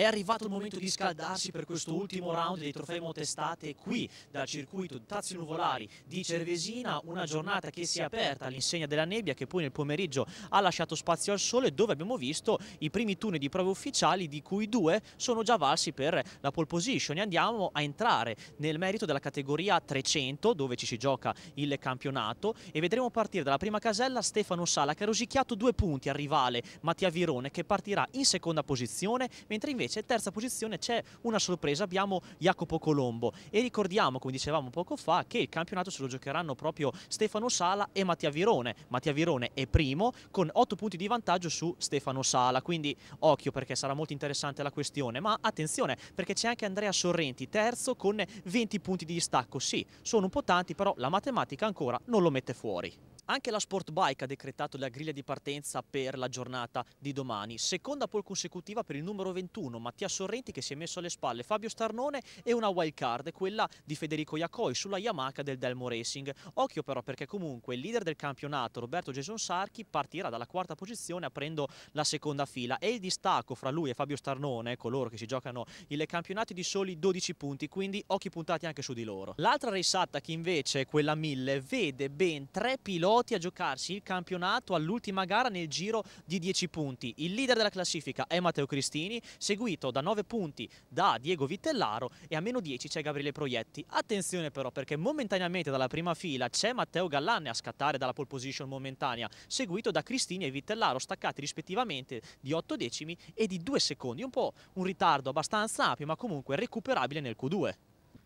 È arrivato il momento di scaldarsi per questo ultimo round dei trofei motestate qui dal circuito Tazzi Nuvolari di Cervesina, una giornata che si è aperta all'insegna della nebbia che poi nel pomeriggio ha lasciato spazio al sole dove abbiamo visto i primi turni di prove ufficiali di cui due sono già valsi per la pole position e andiamo a entrare nel merito della categoria 300 dove ci si gioca il campionato e vedremo partire dalla prima casella Stefano Sala che ha rosicchiato due punti al rivale Mattia Virone che partirà in seconda posizione mentre invece invece terza posizione c'è una sorpresa, abbiamo Jacopo Colombo e ricordiamo, come dicevamo poco fa, che il campionato se lo giocheranno proprio Stefano Sala e Mattia Virone. Mattia Virone è primo con 8 punti di vantaggio su Stefano Sala, quindi occhio perché sarà molto interessante la questione, ma attenzione perché c'è anche Andrea Sorrenti, terzo con 20 punti di distacco, sì, sono un po' tanti però la matematica ancora non lo mette fuori. Anche la Sportbike ha decretato la griglia di partenza per la giornata di domani. Seconda pole consecutiva per il numero 21, Mattia Sorrenti che si è messo alle spalle Fabio Starnone e una wild card, quella di Federico Iacoi sulla Yamaha del Delmo Racing. Occhio però perché comunque il leader del campionato, Roberto Jason Sarchi, partirà dalla quarta posizione aprendo la seconda fila e il distacco fra lui e Fabio Starnone, coloro che si giocano il campionato, è di soli 12 punti, quindi occhi puntati anche su di loro. L'altra race che invece quella 1000 vede ben tre piloti voti a giocarsi il campionato all'ultima gara nel giro di 10 punti. Il leader della classifica è Matteo Cristini, seguito da 9 punti da Diego Vitellaro e a meno 10 c'è Gabriele Proietti. Attenzione però perché momentaneamente dalla prima fila c'è Matteo Gallanne a scattare dalla pole position momentanea, seguito da Cristini e Vitellaro staccati rispettivamente di 8 decimi e di 2 secondi, un po' un ritardo abbastanza ampio ma comunque recuperabile nel Q2.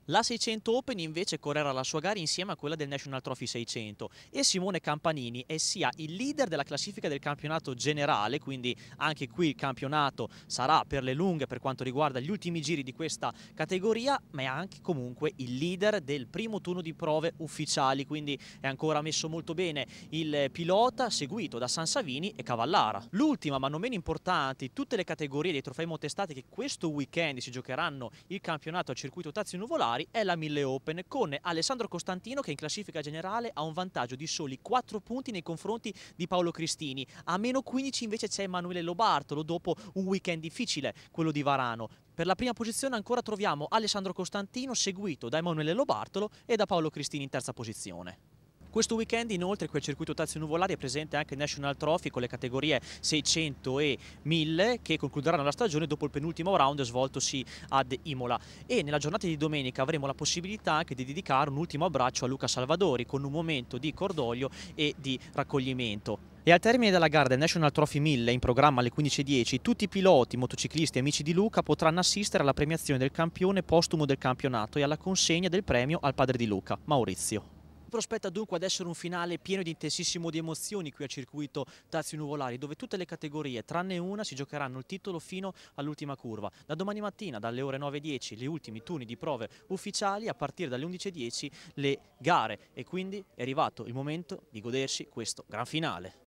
La 600 Open invece correrà la sua gara insieme a quella del National Trophy 600 e Simone Campanini è sia il leader della classifica del campionato generale, quindi anche qui il campionato sarà per le lunghe per quanto riguarda gli ultimi giri di questa categoria, ma è anche comunque il leader del primo turno di prove ufficiali, quindi è ancora messo molto bene il pilota seguito da Sansavini e Cavallara. L'ultima ma non meno importante, tutte le categorie dei trofei motestati che questo weekend si giocheranno il campionato a circuito Tazio Nuvolare Bari è la 1000 Open con Alessandro Costantino che in classifica generale ha un vantaggio di soli 4 punti nei confronti di Paolo Cristini. A meno 15 invece c'è Emanuele Lobartolo dopo un weekend difficile, quello di Varano. Per la prima posizione ancora troviamo Alessandro Costantino seguito da Emanuele Lobartolo e da Paolo Cristini in terza posizione. Questo weekend inoltre qui al circuito Tazio Nuvolari è presente anche National Trophy con le categorie 600 e 1000 che concluderanno la stagione dopo il penultimo round svoltosi ad Imola. E nella giornata di domenica avremo la possibilità anche di dedicare un ultimo abbraccio a Luca Salvadori con un momento di cordoglio e di raccoglimento. E al termine della gara del National Trophy 1000 in programma alle 15.10 tutti i piloti, motociclisti e amici di Luca potranno assistere alla premiazione del campione postumo del campionato e alla consegna del premio al padre di Luca, Maurizio prospetta dunque ad essere un finale pieno di intensissimo di emozioni qui a circuito Tazio Nuvolari, dove tutte le categorie, tranne una, si giocheranno il titolo fino all'ultima curva. Da domani mattina, dalle ore 9.10, gli ultimi turni di prove ufficiali, a partire dalle 11.10 le gare e quindi è arrivato il momento di godersi questo gran finale.